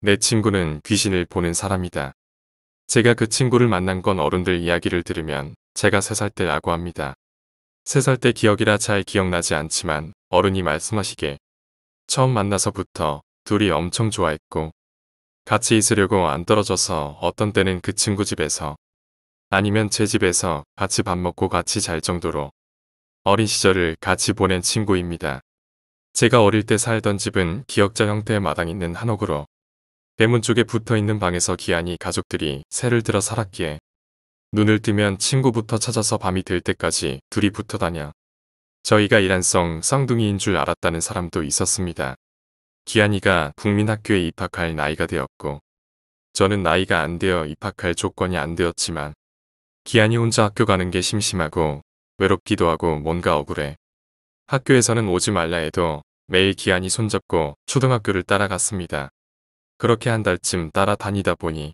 내 친구는 귀신을 보는 사람이다. 제가 그 친구를 만난 건 어른들 이야기를 들으면 제가 3살 때라고 합니다. 3살 때 기억이라 잘 기억나지 않지만 어른이 말씀하시게 처음 만나서부터 둘이 엄청 좋아했고 같이 있으려고 안 떨어져서 어떤 때는 그 친구 집에서 아니면 제 집에서 같이 밥 먹고 같이 잘 정도로 어린 시절을 같이 보낸 친구입니다. 제가 어릴 때 살던 집은 기역자 형태의 마당 있는 한옥으로 대문 쪽에 붙어있는 방에서 기안이 가족들이 새를 들어 살았기에 눈을 뜨면 친구부터 찾아서 밤이 될 때까지 둘이 붙어 다녀 저희가 이란성 쌍둥이인 줄 알았다는 사람도 있었습니다. 기안이가 국민학교에 입학할 나이가 되었고 저는 나이가 안 되어 입학할 조건이 안 되었지만 기안이 혼자 학교 가는 게 심심하고 외롭기도 하고 뭔가 억울해. 학교에서는 오지 말라 해도 매일 기안이 손잡고 초등학교를 따라갔습니다. 그렇게 한 달쯤 따라다니다 보니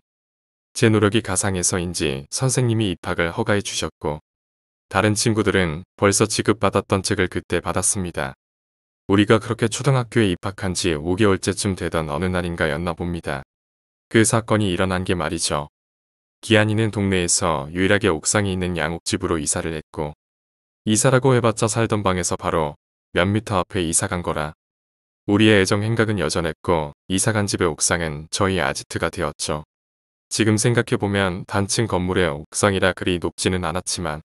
제 노력이 가상해서인지 선생님이 입학을 허가해 주셨고 다른 친구들은 벌써 지급받았던 책을 그때 받았습니다. 우리가 그렇게 초등학교에 입학한 지 5개월째쯤 되던 어느 날인가였나 봅니다. 그 사건이 일어난 게 말이죠. 기한이는 동네에서 유일하게 옥상이 있는 양옥집으로 이사를 했고 이사라고 해봤자 살던 방에서 바로 몇 미터 앞에 이사 간 거라 우리의 애정 행각은 여전했고 이사간 집의 옥상은 저희 아지트가 되었죠. 지금 생각해보면 단층 건물의 옥상이라 그리 높지는 않았지만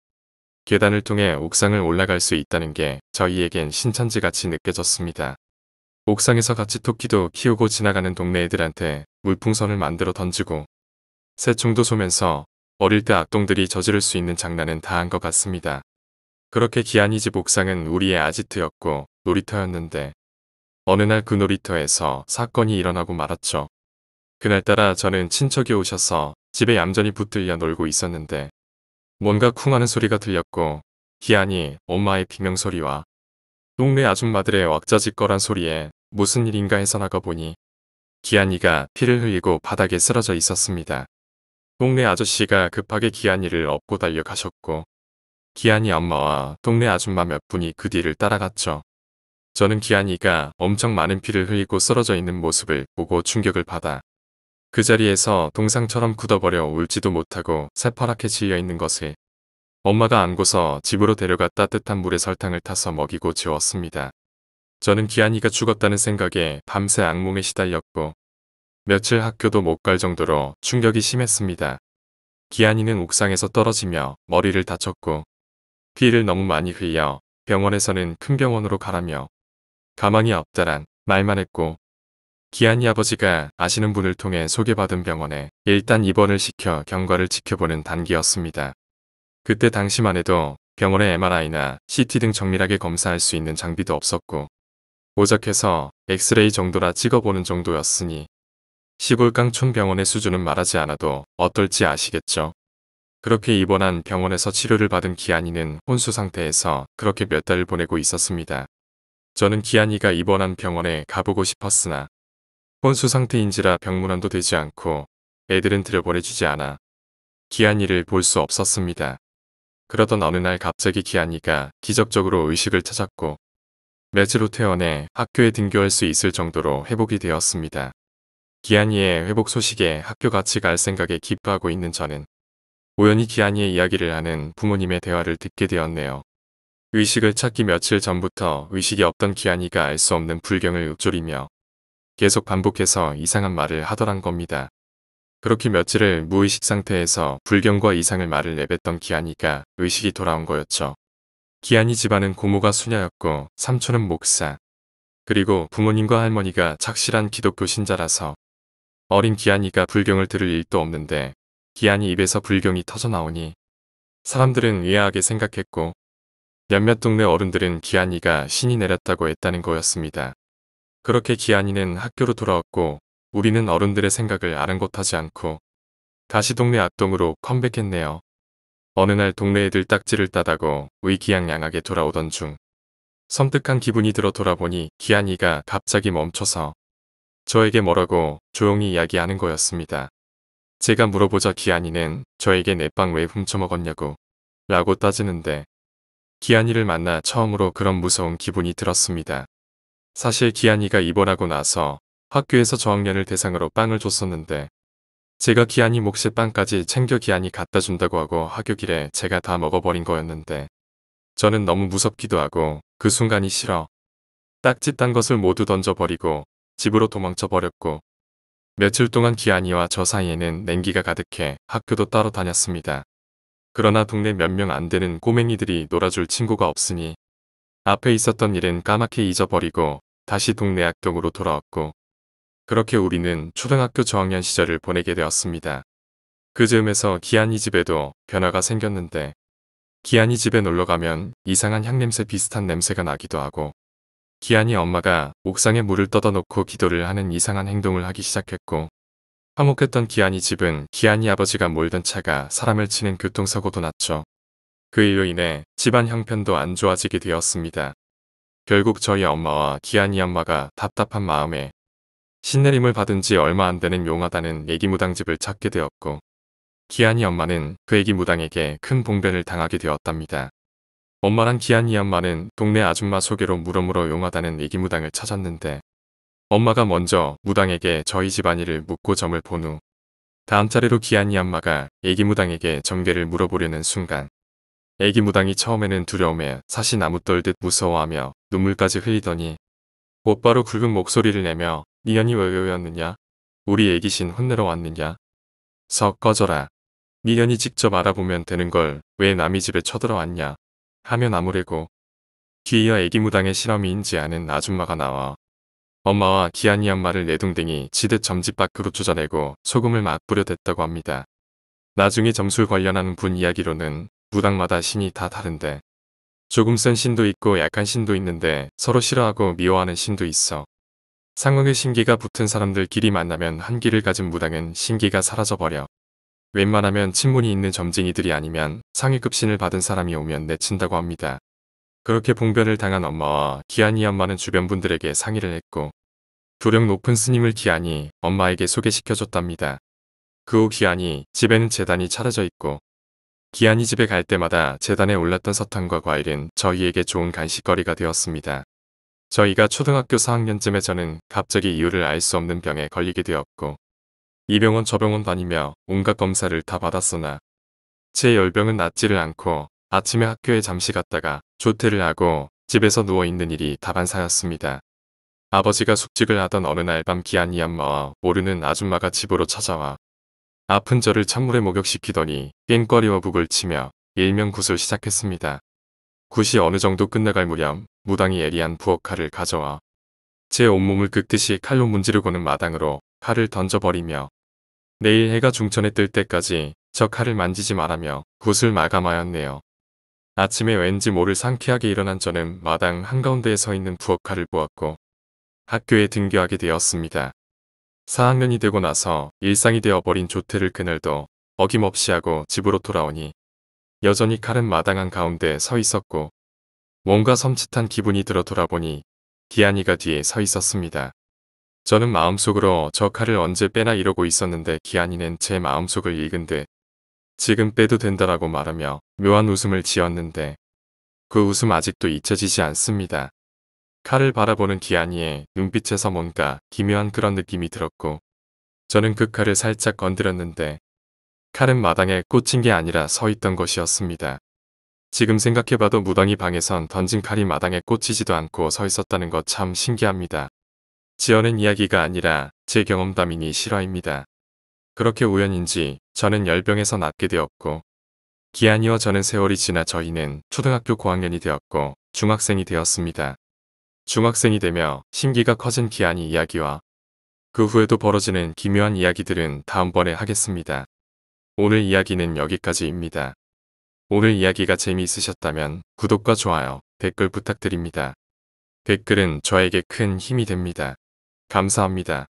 계단을 통해 옥상을 올라갈 수 있다는 게 저희에겐 신천지같이 느껴졌습니다. 옥상에서 같이 토끼도 키우고 지나가는 동네 애들한테 물풍선을 만들어 던지고 새총도 쏘면서 어릴 때 악동들이 저지를 수 있는 장난은 다 한 것 같습니다. 그렇게 기한이 집 옥상은 우리의 아지트였고 놀이터였는데 어느 날 그 놀이터에서 사건이 일어나고 말았죠. 그날따라 저는 친척이 오셔서 집에 얌전히 붙들려 놀고 있었는데 뭔가 쿵 하는 소리가 들렸고 기안이 엄마의 비명소리와 동네 아줌마들의 왁자지껄한 소리에 무슨 일인가 해서 나가보니 기안이가 피를 흘리고 바닥에 쓰러져 있었습니다. 동네 아저씨가 급하게 기안이를 업고 달려가셨고 기안이 엄마와 동네 아줌마 몇 분이 그 뒤를 따라갔죠. 저는 기한이가 엄청 많은 피를 흘리고 쓰러져 있는 모습을 보고 충격을 받아 그 자리에서 동상처럼 굳어버려 울지도 못하고 새파랗게 질려있는 것을 엄마가 안고서 집으로 데려가 따뜻한 물에 설탕을 타서 먹이고 지웠습니다. 저는 기한이가 죽었다는 생각에 밤새 악몽에 시달렸고 며칠 학교도 못 갈 정도로 충격이 심했습니다. 기한이는 옥상에서 떨어지며 머리를 다쳤고 피를 너무 많이 흘려 병원에서는 큰 병원으로 가라며 가망이 없다란 말만 했고 기한이 아버지가 아시는 분을 통해 소개받은 병원에 일단 입원을 시켜 경과를 지켜보는 단계였습니다. 그때 당시만 해도 병원에 MRI나 CT 등 정밀하게 검사할 수 있는 장비도 없었고 오작해서 엑스레이 정도라 찍어보는 정도였으니 시골 깡촌 병원의 수준은 말하지 않아도 어떨지 아시겠죠. 그렇게 입원한 병원에서 치료를 받은 기한이는 혼수 상태에서 그렇게 몇 달을 보내고 있었습니다. 저는 기한이가 입원한 병원에 가보고 싶었으나 혼수 상태인지라 병문안도 되지 않고 애들은 들여보내주지 않아 기한이를 볼 수 없었습니다. 그러던 어느 날 갑자기 기한이가 기적적으로 의식을 찾았고 며칠 후 퇴원해 학교에 등교할 수 있을 정도로 회복이 되었습니다. 기한이의 회복 소식에 학교 같이 갈 생각에 기뻐하고 있는 저는 우연히 기한이의 이야기를 하는 부모님의 대화를 듣게 되었네요. 의식을 찾기 며칠 전부터 의식이 없던 기한이가 알 수 없는 불경을 읊조리며 계속 반복해서 이상한 말을 하더란 겁니다. 그렇게 며칠을 무의식 상태에서 불경과 이상을 말을 내뱉던 기한이가 의식이 돌아온 거였죠. 기한이 집안은 고모가 수녀였고 삼촌은 목사 그리고 부모님과 할머니가 착실한 기독교 신자라서 어린 기한이가 불경을 들을 일도 없는데 기한이 입에서 불경이 터져 나오니 사람들은 의아하게 생각했고 몇몇 동네 어른들은 기한이가 신이 내렸다고 했다는 거였습니다. 그렇게 기한이는 학교로 돌아왔고 우리는 어른들의 생각을 아랑곳하지 않고 다시 동네 앞동으로 컴백했네요. 어느 날 동네 애들 딱지를 따다고 의기양양하게 돌아오던 중 섬뜩한 기분이 들어 돌아보니 기한이가 갑자기 멈춰서 저에게 뭐라고 조용히 이야기하는 거였습니다. 제가 물어보자 기한이는 저에게 내 빵 왜 훔쳐먹었냐고 라고 따지는데 기한이를 만나 처음으로 그런 무서운 기분이 들었습니다. 사실 기한이가 입원하고 나서 학교에서 저학년을 대상으로 빵을 줬었는데 제가 기한이 몫의 빵까지 챙겨 기한이 갖다 준다고 하고 학교길에 제가 다 먹어버린 거였는데 저는 너무 무섭기도 하고 그 순간이 싫어 딱지 딴 것을 모두 던져버리고 집으로 도망쳐 버렸고 며칠 동안 기한이와 저 사이에는 냉기가 가득해 학교도 따로 다녔습니다. 그러나 동네 몇 명 안 되는 꼬맹이들이 놀아줄 친구가 없으니 앞에 있었던 일은 까맣게 잊어버리고 다시 동네 악동으로 돌아왔고 그렇게 우리는 초등학교 저학년 시절을 보내게 되었습니다. 그 즈음에서 기한이 집에도 변화가 생겼는데 기한이 집에 놀러가면 이상한 향냄새 비슷한 냄새가 나기도 하고 기한이 엄마가 옥상에 물을 떠다 놓고 기도를 하는 이상한 행동을 하기 시작했고 화목했던 기한이 집은 기한이 아버지가 몰던 차가 사람을 치는 교통사고도 났죠. 그 일로 인해 집안 형편도 안 좋아지게 되었습니다. 결국 저희 엄마와 기한이 엄마가 답답한 마음에 신내림을 받은 지 얼마 안 되는 용하다는 애기 무당집을 찾게 되었고 기한이 엄마는 그 애기 무당에게 큰 봉변을 당하게 되었답니다. 엄마랑 기한이 엄마는 동네 아줌마 소개로 물어물어 용하다는 애기 무당을 찾았는데 엄마가 먼저 무당에게 저희 집안일을 묻고 점을 본 후 다음 차례로 기한이 엄마가 애기 무당에게 전개를 물어보려는 순간 애기 무당이 처음에는 두려움에 사시 나무 떨듯 무서워하며 눈물까지 흘리더니 곧바로 굵은 목소리를 내며 니년이 왜 외였느냐? 우리 애기신 혼내러 왔느냐? 석 꺼져라. 니년이 직접 알아보면 되는 걸 왜 남이 집에 쳐들어왔냐? 하면 아무래고 귀이어 애기 무당의 실험이인지 아는 아줌마가 나와 엄마와 기한이 엄마를 내동댕이 네 지대 점집 밖으로 쫓아내고 소금을 막 뿌려댔다고 합니다. 나중에 점술 관련하는 분 이야기로는 무당마다 신이 다 다른데 조금 센 신도 있고 약한 신도 있는데 서로 싫어하고 미워하는 신도 있어. 상황의 신기가 붙은 사람들끼리 만나면 한기를 가진 무당은 신기가 사라져버려. 웬만하면 친문이 있는 점쟁이들이 아니면 상위급 신을 받은 사람이 오면 내친다고 합니다. 그렇게 봉변을 당한 엄마와 기한이 엄마는 주변 분들에게 상의를 했고 교력 높은 스님을 기한이 엄마에게 소개시켜줬답니다. 그 후기한이 집에는 재단이 차려져 있고 기한이 집에 갈 때마다 재단에 올랐던 사탕과 과일은 저희에게 좋은 간식거리가 되었습니다. 저희가 초등학교 4학년쯤에 저는 갑자기 이유를 알 수 없는 병에 걸리게 되었고 이 병원 저 병원 다니며 온갖 검사를 다 받았으나 제 열병은 낫지를 않고 아침에 학교에 잠시 갔다가 조퇴를 하고 집에서 누워있는 일이 다반사였습니다. 아버지가 숙직을 하던 어느 날 밤 기안이 엄마와 모르는 아줌마가 집으로 찾아와 아픈 저를 찬물에 목욕시키더니 꽹과리와 북을 치며 일명 굿을 시작했습니다. 굿이 어느 정도 끝나갈 무렵 무당이 예리한 부엌 칼을 가져와 제 온몸을 긁듯이 칼로 문지르고는 마당으로 칼을 던져버리며 내일 해가 중천에 뜰 때까지 저 칼을 만지지 말라며 굿을 마감하였네요. 아침에 왠지 모를 상쾌하게 일어난 저는 마당 한가운데에 서 있는 부엌칼을 보았고 학교에 등교하게 되었습니다. 4학년이 되고 나서 일상이 되어버린 조퇴를 그날도 어김없이 하고 집으로 돌아오니 여전히 칼은 마당한 가운데 서 있었고 뭔가 섬찟한 기분이 들어 돌아보니 기안이가 뒤에 서 있었습니다. 저는 마음속으로 저 칼을 언제 빼나 이러고 있었는데 기안이는 제 마음속을 읽은 듯 지금 빼도 된다라고 말하며 묘한 웃음을 지었는데 그 웃음 아직도 잊혀지지 않습니다. 칼을 바라보는 기아니의 눈빛에서 뭔가 기묘한 그런 느낌이 들었고 저는 그 칼을 살짝 건드렸는데 칼은 마당에 꽂힌 게 아니라 서 있던 것이었습니다. 지금 생각해봐도 무당이 방에선 던진 칼이 마당에 꽂히지도 않고 서 있었다는 것 참 신기합니다. 지어낸 이야기가 아니라 제 경험담이니 실화입니다. 그렇게 우연인지 저는 열병에서 낫게 되었고 기한이와 저는 세월이 지나 저희는 초등학교 고학년이 되었고 중학생이 되었습니다. 중학생이 되며 심기가 커진 기안이 이야기와 그 후에도 벌어지는 기묘한 이야기들은 다음번에 하겠습니다. 오늘 이야기는 여기까지입니다. 오늘 이야기가 재미있으셨다면 구독과 좋아요, 댓글 부탁드립니다. 댓글은 저에게 큰 힘이 됩니다. 감사합니다.